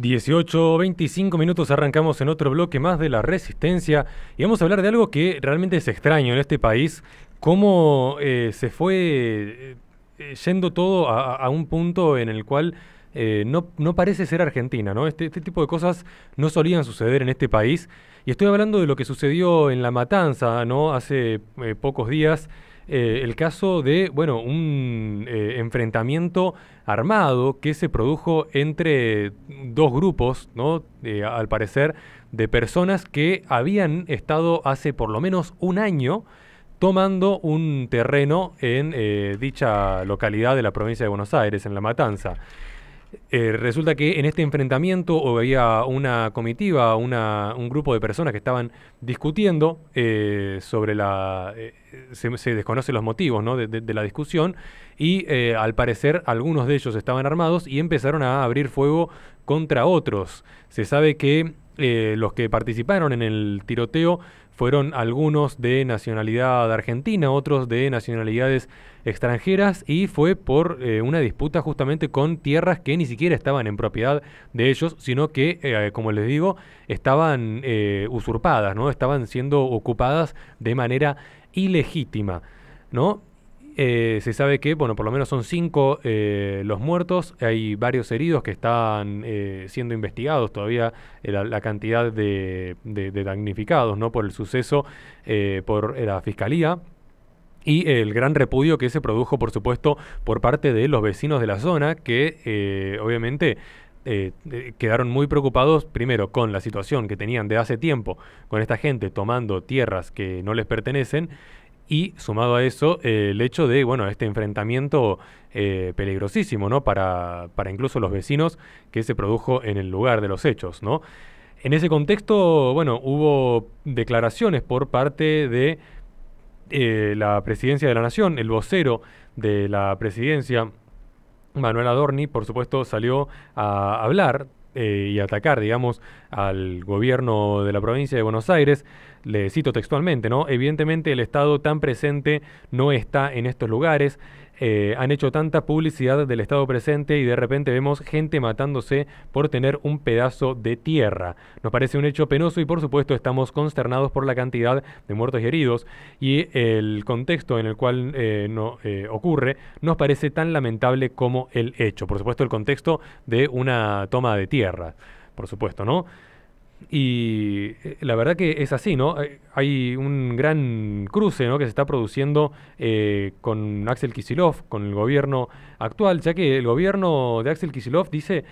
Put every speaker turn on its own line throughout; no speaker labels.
18, 25 minutos arrancamos en otro bloque más de la resistencia y vamos a hablar de algo que realmente es extraño en este país, cómo eh, se fue eh, eh, yendo todo a, un punto en el cual no, parece ser Argentina, ¿no? Este, este, tipo de cosas no solían suceder en este país y estoy hablando de lo que sucedió en La Matanza, ¿no? Hace pocos días. Eh, el caso de, bueno, un eh, enfrentamiento armado que se produjo entre dos grupos, ¿no? Eh, al parecer, de personas que habían estado hace por lo menos un año tomando un terreno en dicha localidad de la provincia de Buenos Aires, en La Matanza. Eh, resulta que en este enfrentamiento había una comitiva, una, un grupo de personas que estaban discutiendo eh, sobre la... Eh, se, desconocen los motivos de, la discusión y al parecer algunos de ellos estaban armados y empezaron a abrir fuego contra otros. Se sabe que los que participaron en el tiroteo fueron algunos de nacionalidad argentina, otros de nacionalidades extranjeras y fue por eh, una disputa justamente con tierras que ni siquiera estaban en propiedad de ellos, sino que, eh, como les digo, estaban eh, usurpadas, ¿no? estaban siendo ocupadas de manera ilegítima. ¿no? Eh, se sabe que, bueno, por lo menos son cinco eh, los muertos, hay varios heridos que están eh, siendo investigados todavía la, cantidad de, damnificados ¿no? por el suceso por la fiscalía y el gran repudio que se produjo, por supuesto, por parte de los vecinos de la zona, que obviamente quedaron muy preocupados, primero, con la situación que tenían de hace tiempo, con esta gente tomando tierras que no les pertenecen, y sumado a eso, el hecho de, bueno, este enfrentamiento eh, peligrosísimo, ¿no? Para, incluso los vecinos que se produjo en el lugar de los hechos, ¿no? En ese contexto, bueno, hubo declaraciones por parte de eh, la presidencia de la Nación, el vocero de la presidencia, Manuel Adorni, por supuesto, salió a hablar eh, y atacar, digamos, al gobierno de la provincia de Buenos Aires. Le cito textualmente, ¿no? Evidentemente el Estado tan presente no está en estos lugares. Eh, han hecho tanta publicidad del estado presente y de repente vemos gente matándose por tener un pedazo de tierra. Nos parece un hecho penoso y por supuesto estamos consternados por la cantidad de muertos y heridos y el contexto en el cual eh, no, eh, ocurre nos parece tan lamentable como el hecho. Por supuesto el contexto de una toma de tierra, por supuesto, ¿no? Y eh, la verdad que es así, ¿no? Eh, hay un gran cruce ¿no? que se está produciendo eh, con Axel Kisilov, con el gobierno actual, ya que el gobierno de Axel Kisilov dice,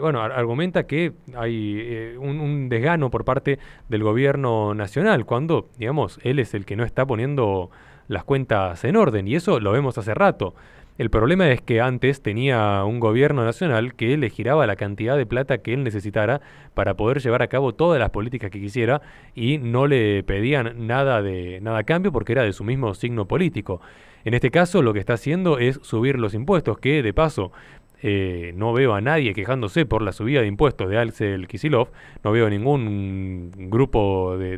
bueno, argumenta que hay un, un, desgano por parte del gobierno nacional, cuando, digamos, él es el que no está poniendo las cuentas en orden, y eso lo vemos hace rato. El problema es que antes tenía un gobierno nacional que le giraba la cantidad de plata que él necesitara para poder llevar a cabo todas las políticas que quisiera y no le pedían nada de nada a cambio porque era de su mismo signo político. En este caso lo que está haciendo es subir los impuestos, que de paso eh, no veo a nadie quejándose por la subida de impuestos de el Kisilov, no veo ningún grupo de,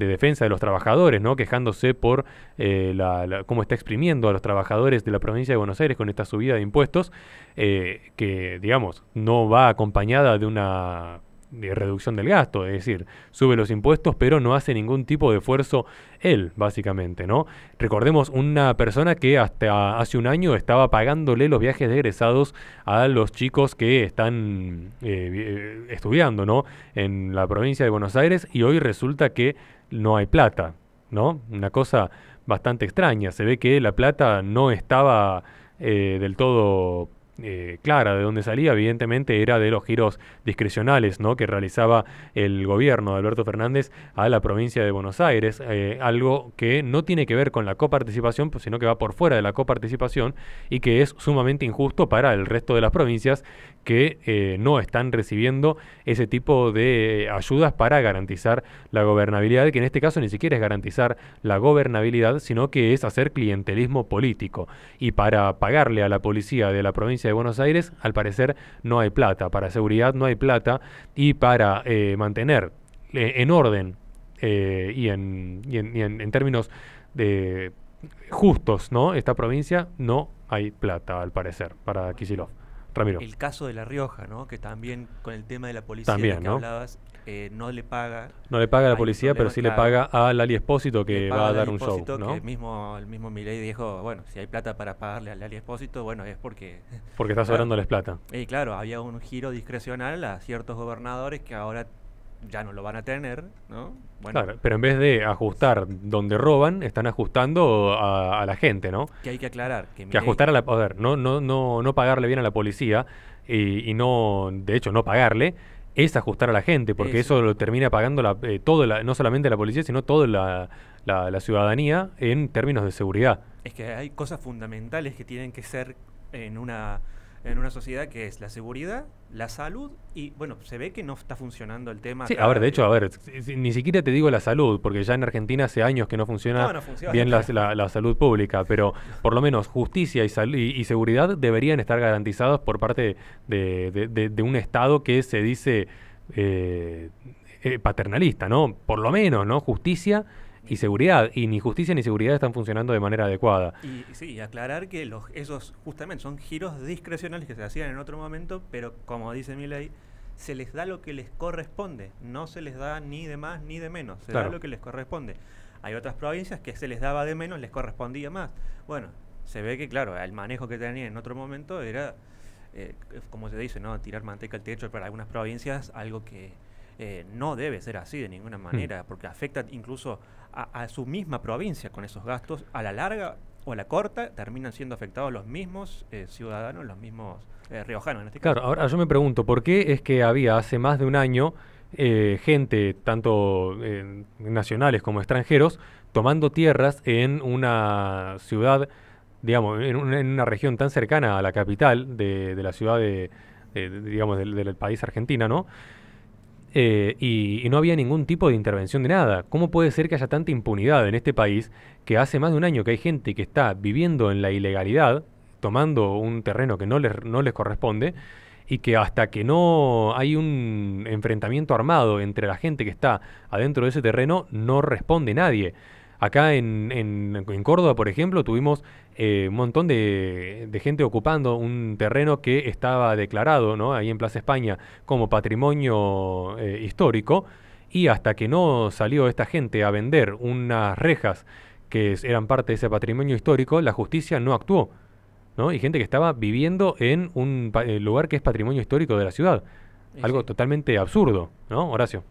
de defensa de los trabajadores, ¿no? quejándose por eh, la, cómo está exprimiendo a los trabajadores de la provincia de Buenos Aires con esta subida de impuestos, eh, que digamos no va acompañada de una reducción del gasto, es decir, sube los impuestos pero no hace ningún tipo de esfuerzo él, básicamente, ¿no? Recordemos una persona que hasta hace un año estaba pagándole los viajes de egresados a los chicos que están eh, estudiando, ¿no? En la provincia de Buenos Aires y hoy resulta que no hay plata, ¿no? Una cosa bastante extraña. Se ve que la plata no estaba eh, del todo eh, clara de dónde salía, evidentemente era de los giros discrecionales ¿no? que realizaba el gobierno de Alberto Fernández a la provincia de Buenos Aires, eh, algo que no tiene que ver con la coparticipación, pues, sino que va por fuera de la coparticipación y que es sumamente injusto para el resto de las provincias que eh, no están recibiendo ese tipo de ayudas para garantizar la gobernabilidad, que en este caso ni siquiera es garantizar la gobernabilidad, sino que es hacer clientelismo político. Y para pagarle a la policía de la provincia Buenos Aires, al parecer no hay plata. Para seguridad no hay plata y para eh, mantener eh, en orden eh, y, en, y, en, términos de justos, ¿no? Esta provincia no hay plata, al parecer, para Kisilov. Ramiro.
El caso de La Rioja, ¿no? Que también con el tema de la policía que hablabas, eh, no le paga. No le paga a la policía, pero sí le paga al Lali que va a dar un show. ¿no? Que mismo, el mismo Milei dijo: bueno, si hay plata para pagarle al Lali Espósito, bueno, es porque. Porque está sobrándoles plata. Y claro, había un giro discrecional a ciertos gobernadores que ahora ya no lo van a tener, ¿no? claro,
pero en vez de ajustar donde roban, están ajustando a, la gente, ¿no?
Que hay que aclarar.
Que, ajustar a la... A ver, no, no, no, no pagarle bien a la policía y, y no, de hecho, no pagarle, es ajustar a la gente, porque eso, lo termina pagando la, eh, todo no solamente la policía, sino toda la, ciudadanía en términos de seguridad.
Es que hay cosas fundamentales que tienen que ser en una en una sociedad que es la seguridad, la salud y, bueno, se ve que no está funcionando el tema. Sí, a ver, de
hecho, a ver, ni siquiera te digo la salud, porque ya en Argentina hace años que no funciona, bien la, salud pública, pero por lo menos justicia y, seguridad deberían estar garantizados por parte de, un Estado que se dice eh, eh, paternalista, ¿no? Por lo menos, ¿no? Justicia y seguridad. Y ni justicia ni seguridad están funcionando de manera adecuada.
Y sí, aclarar que los, esos justamente son giros discrecionales que se hacían en otro momento, pero como dice mi ley, se les da lo que les corresponde. No se les da ni de más ni de menos. Se da lo que les corresponde. Hay otras provincias que se les daba de menos, les correspondía más. Bueno, se ve que, claro, el manejo que tenían en otro momento era, eh, como se dice, ¿no? Tirar manteca al techo para algunas provincias, algo que eh, no debe ser así de ninguna mm. manera, porque afecta incluso a, su misma provincia con esos gastos. A la larga o a la corta terminan siendo afectados los mismos eh, ciudadanos, los mismos eh, riojanos en este caso.
Claro, ahora yo me pregunto, ¿por qué es que había hace más de un año gente, tanto nacionales como extranjeros, tomando tierras en una ciudad, digamos, en una, región tan cercana a la capital de, la ciudad de, digamos, del, del, país Argentina, ¿no? Eh, y, no había ningún tipo de intervención de nada. ¿Cómo puede ser que haya tanta impunidad en este país que hace más de un año que hay gente que está viviendo en la ilegalidad, tomando un terreno que no les corresponde, y que hasta que no hay un enfrentamiento armado entre la gente que está adentro de ese terreno, no responde nadie? Acá en, en, Córdoba, por ejemplo, tuvimos eh, un montón de, gente ocupando un terreno que estaba declarado, ¿no? Ahí en Plaza España como patrimonio eh, histórico. Y hasta que no salió esta gente a vender unas rejas que eran parte de ese patrimonio histórico, la justicia no actuó. ¿no? Y gente que estaba viviendo en un eh, lugar que es patrimonio histórico de la ciudad. Algo totalmente absurdo, ¿no, Horacio?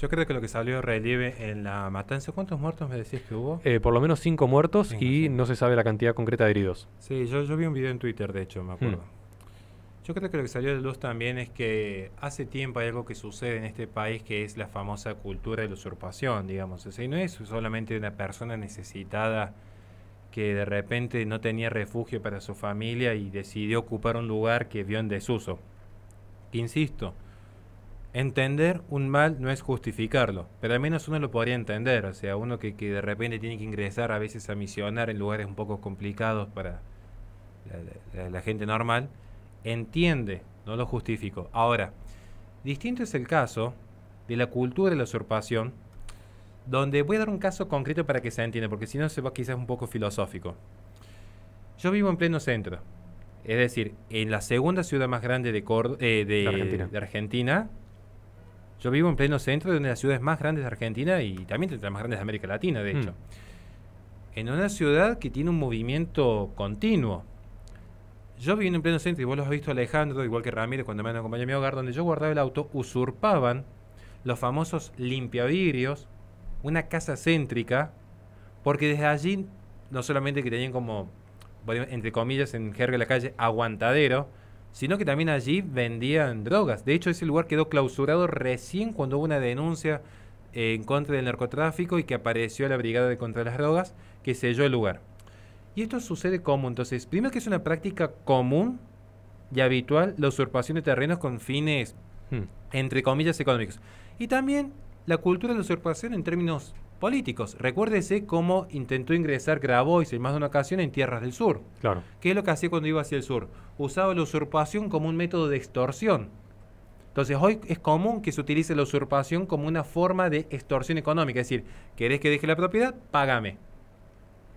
Yo creo que lo que salió de relieve en la matanza, ¿cuántos muertos me decías que hubo?
Eh, por lo menos cinco muertos y no se sabe la cantidad concreta de heridos.
Sí, yo, vi un video en Twitter, de hecho, me hmm. acuerdo. Yo creo que lo que salió de luz también es que hace tiempo hay algo que sucede en este país que es la famosa cultura de la usurpación, digamos. y no es solamente una persona necesitada que de repente no tenía refugio para su familia y decidió ocupar un lugar que vio en desuso. insisto, Entender un mal no es justificarlo, pero al menos uno lo podría entender, o sea, uno que, que de repente tiene que ingresar a veces a misionar en lugares un poco complicados para la, gente normal, entiende, no lo justifico. Ahora, distinto es el caso de la cultura de la usurpación, donde voy a dar un caso concreto para que se entienda, porque si no se va quizás un poco filosófico. Yo vivo en pleno centro, es decir, en la segunda ciudad más grande de, eh, de Argentina yo vivo en pleno centro de una de las ciudades más grandes de Argentina y también de las más grandes de América Latina, de hecho. Mm. En una ciudad que tiene un movimiento continuo. Yo vivo en pleno centro, y vos los has visto Alejandro, igual que Ramírez, cuando me han acompañado a mi hogar, donde yo guardaba el auto, usurpaban los famosos limpiavidrios, una casa céntrica, porque desde allí no solamente que tenían como, entre comillas, en jerga de la calle, aguantadero, sino que también allí vendían drogas. De hecho, ese lugar quedó clausurado recién cuando hubo una denuncia eh, en contra del narcotráfico y que apareció la Brigada de Contra las Drogas, que selló el lugar. Y esto sucede como Entonces, primero que es una práctica común y habitual la usurpación de terrenos con fines, hmm. entre comillas, económicos. Y también la cultura de la usurpación en términos políticos. Recuérdese cómo intentó ingresar Grabois en más de una ocasión en tierras del sur. Claro. ¿Qué es lo que hacía cuando iba hacia el sur? Usaba la usurpación como un método de extorsión. Entonces hoy es común que se utilice la usurpación como una forma de extorsión económica, es decir, ¿querés que deje la propiedad? Págame.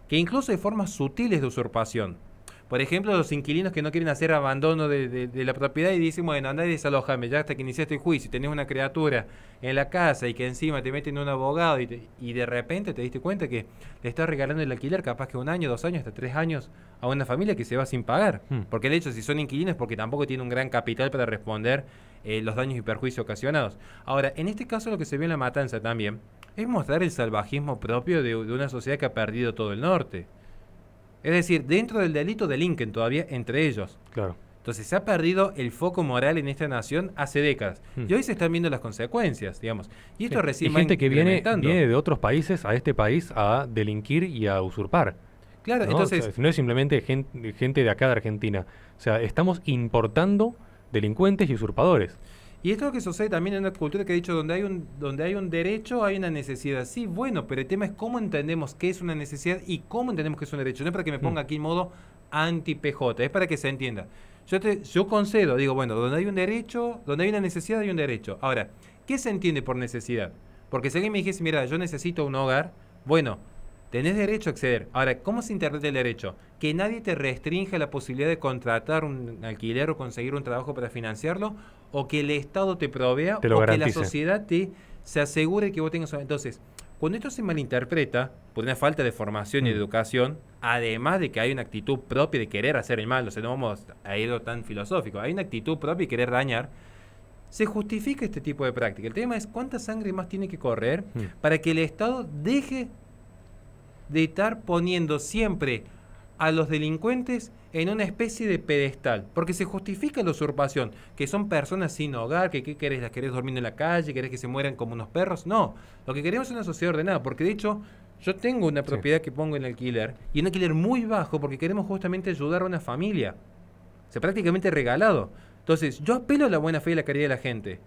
Que incluso hay formas sutiles de usurpación. Por ejemplo, los inquilinos que no quieren hacer abandono de, la propiedad y dicen, bueno, andá y desalojame, ya hasta que iniciaste el juicio, tenés una criatura en la casa y que encima te meten un abogado y, de repente te diste cuenta que le estás regalando el alquiler capaz que un año, dos años, hasta tres años a una familia que se va sin pagar. Hmm. Porque de hecho, si son inquilinos, porque tampoco tienen un gran capital para responder eh, los daños y perjuicios ocasionados. Ahora, en este caso lo que se ve en la matanza también es mostrar el salvajismo propio de una sociedad que ha perdido todo el norte. Es decir, dentro del delito delinquen todavía entre ellos. Claro. Entonces se ha perdido el foco moral en esta nación hace décadas. Hmm. Y hoy se están viendo las consecuencias, digamos. Y esto recibe gente que viene, de
otros países a este país a delinquir y a usurpar. Claro, entonces... no es simplemente gente,
gente de acá de Argentina. O sea, estamos importando delincuentes y usurpadores. Y esto es lo que sucede también en la cultura que he dicho, donde hay, un, donde hay un derecho, hay una necesidad. Sí, bueno, pero el tema es cómo entendemos qué es una necesidad y cómo entendemos qué es un derecho. No es para que me ponga mm. aquí en modo anti-PJ, es para que se entienda. Yo, te, yo concedo, digo, bueno, donde hay un derecho, donde hay una necesidad, hay un derecho. Ahora, ¿qué se entiende por necesidad? Porque si alguien me dijese, mira, yo necesito un hogar, bueno, Tenés derecho a acceder. Ahora, ¿cómo se interpreta el derecho? Que nadie te restringe la posibilidad de contratar un alquiler o conseguir un trabajo para financiarlo, o que el Estado te provea, o que la sociedad te se asegure que vos tengas. Entonces, cuando esto se malinterpreta por una falta de formación y de mm. educación, además de que hay una actitud propia de querer hacer el mal, o sea, no vamos a ir tan filosófico, hay una actitud propia de querer dañar, se justifica este tipo de práctica. El tema es cuánta sangre más tiene que correr mm. para que el Estado deje de estar poniendo siempre a los delincuentes en una especie de pedestal, porque se justifica la usurpación, que son personas sin hogar, que querés, las querés dormir en la calle, querés que se mueran como unos perros, no, lo que queremos es una sociedad ordenada, porque de hecho yo tengo una propiedad que pongo en alquiler, y en alquiler muy bajo, porque queremos justamente ayudar a una familia, se sea, prácticamente regalado. Entonces, yo apelo a la buena fe y la caridad de la gente.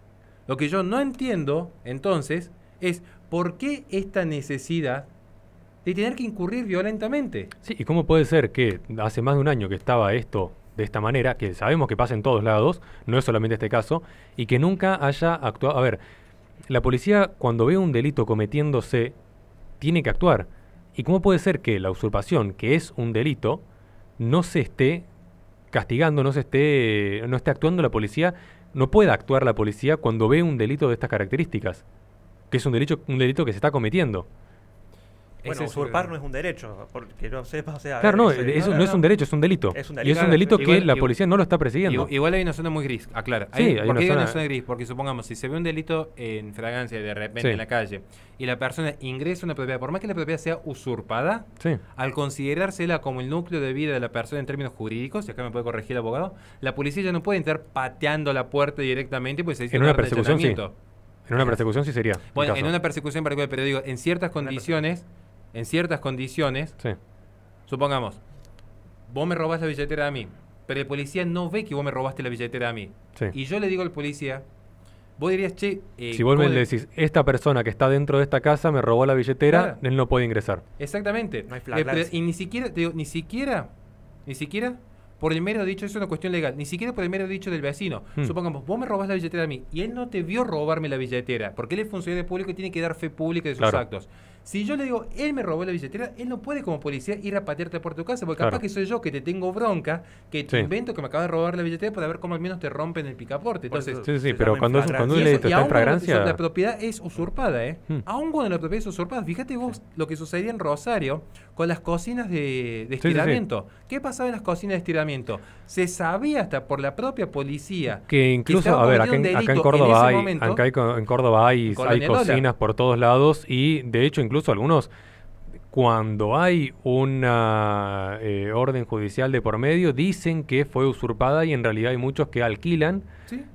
Lo que yo no entiendo, entonces, es por qué esta necesidad de tener que incurrir violentamente. Sí, ¿y
cómo puede ser que hace más de un año que estaba esto de esta manera, que sabemos que pasa en todos lados, no es solamente este caso, y que nunca haya actuado... A ver, la policía cuando ve un delito cometiéndose, tiene que actuar. ¿Y cómo puede ser que la usurpación, que es un delito, no se esté castigando, no se esté, no esté actuando la policía, no pueda actuar la policía cuando ve un delito de estas características? Que es un delito, un delito que se está cometiendo.
Bueno, usurpar
no es un derecho, porque no Claro, no, eso no, es un
derecho, es un delito. un delito. Y es un delito que la policía no lo está persiguiendo. Igual hay una zona muy gris, aclara. sí, ¿Por una zona... gris? Porque supongamos, si se ve un delito en fragancia de repente en la calle, y la persona ingresa a una propiedad, por más que la propiedad sea usurpada, al considerársela como el núcleo de vida de la persona en términos jurídicos, y acá me puede corregir el abogado, la policía ya no puede entrar pateando la puerta directamente, pues se dice... En una persecución, En una persecución sí sería. Bueno, en una persecución particular, pero digo, en ciertas condiciones en ciertas condiciones, supongamos, vos me robás la billetera a mí, pero el policía no ve que vos me robaste la billetera a mí. Y yo le digo al policía, vos dirías, che... Eh, si vos le decís,
esta persona que está dentro de esta casa me robó la billetera, él no puede ingresar.
Exactamente. No hay eh, y ni siquiera, digo, ni siquiera, ni siquiera por el mero dicho, eso es una cuestión legal, ni siquiera por el mero dicho del vecino. Hmm. Supongamos, vos me robás la billetera a mí y él no te vio robarme la billetera, porque él es funcionario público y tiene que dar fe pública de sus actos. Si yo le digo, él me robó la billetera, él no puede como policía ir a patearte por tu casa, porque capaz que soy yo que te tengo bronca, que te invento que me acabas de robar la billetera para ver cómo al menos te rompen el picaporte. Entonces, sí, sí, pero cuando, cuando fragancia... La propiedad es usurpada, ¿eh? Hmm. Aún cuando la propiedad es usurpada, fíjate vos lo que sucedía en Rosario, con las cocinas de, estiramiento. ¿Qué pasaba en las cocinas de estiramiento? Se sabía hasta por la propia policía. Que incluso, a ver, acá, en, Córdoba hay, en
Córdoba hay, cocinas por todos lados y de hecho incluso algunos cuando hay una eh, orden judicial de por medio, dicen que fue usurpada y en realidad hay muchos que alquilan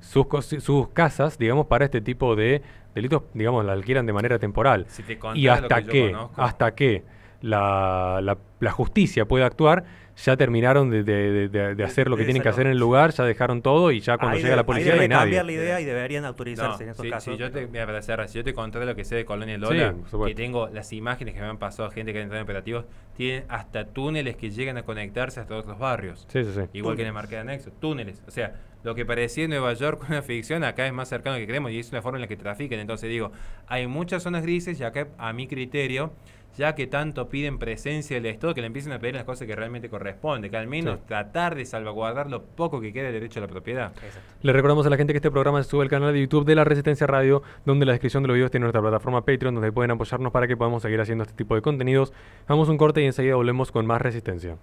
sus, sus casas, digamos, para este tipo de delitos, digamos, la alquilan de manera temporal. y hasta qué, hasta qué la, justicia puede actuar, ya terminaron de, hacer lo que tienen que hacer en el lugar, ya dejaron todo y ya cuando llega la policía hay nadie. cambiar la
idea y deberían autorizarse en esos si, casos. yo, te, mira, lo que sé de Colonia Lola, que tengo las imágenes que me han pasado gente que ha entrado en operativos, tienen hasta túneles que llegan a conectarse hasta otros barrios. Igual que en el Marqués de Anexo, túneles. O sea, lo que parecía en Nueva York una ficción, acá es más cercano que creemos y es una forma en la que trafican. Entonces digo, hay muchas zonas grises y acá a mi criterio ya que tanto piden presencia del Estado, que le empiecen a pedir las cosas que realmente corresponden, que al menos tratar de salvaguardar lo poco que queda de derecho a la propiedad.
Le recordamos a la gente que este programa se sube al canal de YouTube de la Resistencia Radio, donde la descripción de los videos tiene nuestra plataforma Patreon, donde pueden apoyarnos para que podamos seguir haciendo este tipo de contenidos. Hagamos un corte y enseguida volvemos con más Resistencia.